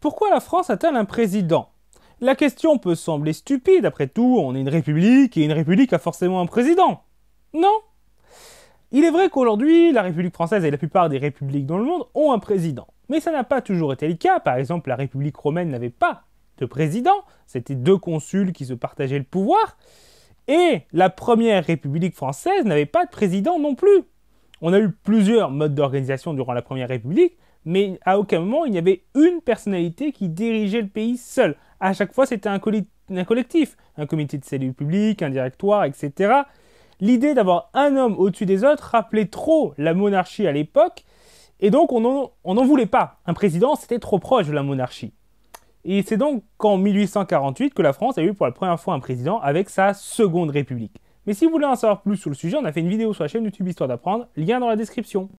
pourquoi la France a-t-elle un président La question peut sembler stupide, après tout, on est une république et une république a forcément un président. Non Il est vrai qu'aujourd'hui, la République française et la plupart des républiques dans le monde ont un président. Mais ça n'a pas toujours été le cas, par exemple la République romaine n'avait pas de président, c'était deux consuls qui se partageaient le pouvoir, et la première République française n'avait pas de président non plus. On a eu plusieurs modes d'organisation durant la Première République, mais à aucun moment il n'y avait une personnalité qui dirigeait le pays seul. À chaque fois, c'était un, collectif, un comité de salut public, un directoire, etc. L'idée d'avoir un homme au-dessus des autres rappelait trop la monarchie à l'époque, et donc on n'en voulait pas. Un président, c'était trop proche de la monarchie. Et c'est donc qu'en 1848 que la France a eu pour la première fois un président avec sa seconde république. Et si vous voulez en savoir plus sur le sujet, on a fait une vidéo sur la chaîne YouTube Histoire d'apprendre, lien dans la description.